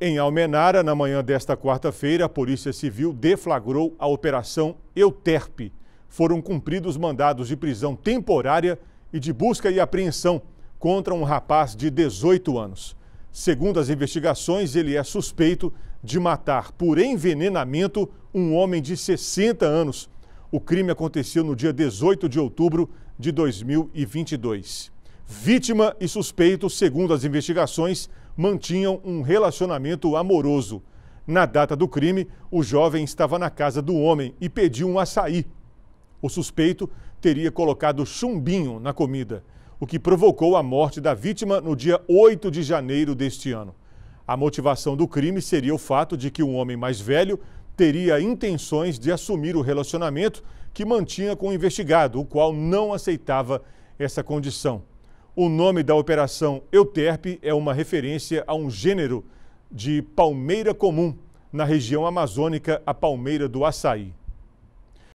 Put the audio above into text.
Em Almenara, na manhã desta quarta-feira, a Polícia Civil deflagrou a Operação Euterpe. Foram cumpridos mandados de prisão temporária e de busca e apreensão contra um rapaz de 18 anos. Segundo as investigações, ele é suspeito de matar por envenenamento um homem de 60 anos. O crime aconteceu no dia 18 de outubro de 2022. Vítima e suspeito, segundo as investigações, mantinham um relacionamento amoroso. Na data do crime, o jovem estava na casa do homem e pediu um açaí. O suspeito teria colocado chumbinho na comida, o que provocou a morte da vítima no dia 8 de janeiro deste ano. A motivação do crime seria o fato de que um homem mais velho teria intenções de assumir o relacionamento que mantinha com o investigado, o qual não aceitava essa condição. O nome da operação Euterpe é uma referência a um gênero de palmeira comum na região amazônica, a palmeira do açaí.